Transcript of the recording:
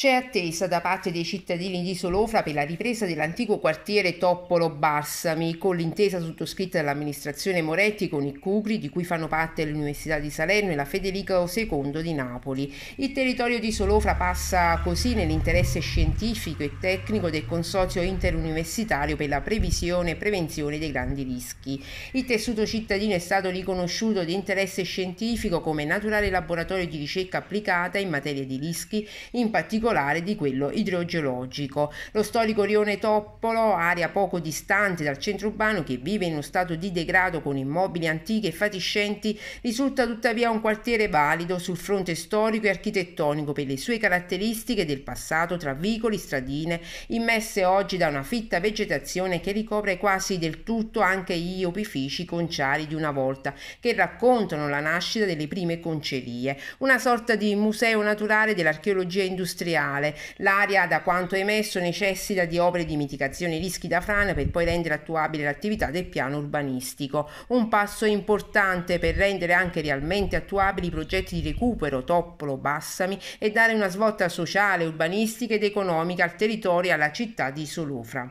C'è attesa da parte dei cittadini di Solofra per la ripresa dell'antico quartiere Toppolo Barsami con l'intesa sottoscritta dall'amministrazione Moretti con i Cugri di cui fanno parte l'Università di Salerno e la Federico II di Napoli. Il territorio di Solofra passa così nell'interesse scientifico e tecnico del Consorzio Interuniversitario per la previsione e prevenzione dei grandi rischi. Il tessuto cittadino è stato riconosciuto di interesse scientifico come naturale laboratorio di ricerca applicata in materia di rischi, in particolare particolare di quello idrogeologico. Lo storico rione Toppolo, area poco distante dal centro urbano che vive in uno stato di degrado con immobili antichi e fatiscenti, risulta tuttavia un quartiere valido sul fronte storico e architettonico per le sue caratteristiche del passato tra vicoli, stradine, immesse oggi da una fitta vegetazione che ricopre quasi del tutto anche gli opifici conciari di una volta, che raccontano la nascita delle prime concerie, una sorta di museo naturale dell'archeologia industriale industriale. L'area, da quanto emesso, necessita di opere di mitigazione dei rischi da frane per poi rendere attuabile l'attività del piano urbanistico. Un passo importante per rendere anche realmente attuabili i progetti di recupero Toppolo Bassami e dare una svolta sociale, urbanistica ed economica al territorio e alla città di Solufra.